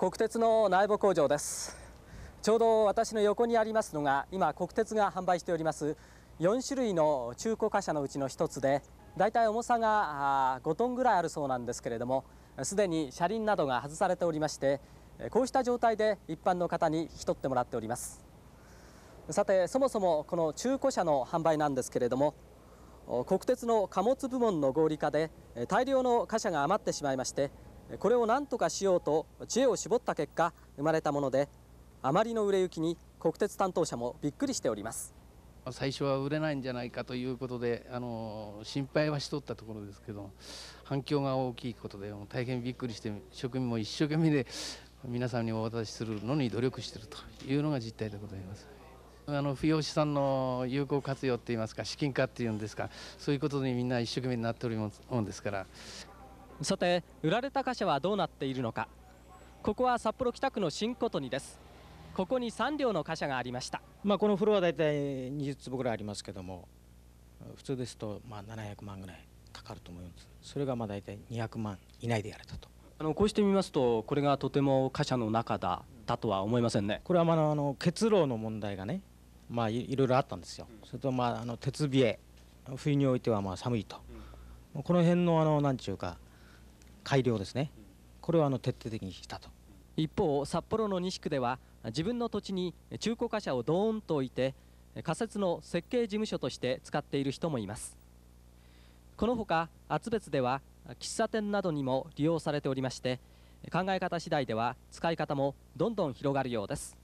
国鉄の内部工場ですちょうど私の横にありますのが今国鉄が販売しております4種類の中古貨車のうちの1つでだいたい重さが5トンぐらいあるそうなんですけれどもすでに車輪などが外されておりましてこうした状態で一般の方に引き取ってもらっておりますさてそもそもこの中古車の販売なんですけれども国鉄の貨物部門の合理化で大量の貨車が余ってしまいましてこれを何とかしようと知恵を絞った結果生まれたものであまりの売れ行きに国鉄担当者もびっくりしております最初は売れないんじゃないかということであの心配はしとったところですけど反響が大きいことでも大変びっくりして職員も一生懸命で皆さんにお渡しするのに努力しているというのが実態でございます。あの扶養資産の有効活用っていいますか資金化っていうんですかそういうことにみんな一生懸命になっておりますもんですからさて売られた貨車はどうなっているのかここは札幌北区の新琴にですここに3両の貨車がありましたまあこのフロア大体20坪ぐらいありますけども普通ですとまあ700万ぐらいかかると思いますそれがまあ大体200万以内でやれたとあのこうしてみますとこれがとても貨車の中だだとは思いませんねこれはまああの結露の問題がねまあいろいろあったんですよ、それとまああの鉄冷え冬においてはまあ寒いと、この辺のあの何ちゅうか改良ですねこれをあの徹底的にしたと一方札幌の西区では自分の土地に中古貨車をドーンと置いて仮設の設計事務所として使っている人もいますこのほか厚別では喫茶店などにも利用されておりまして考え方次第では使い方もどんどん広がるようです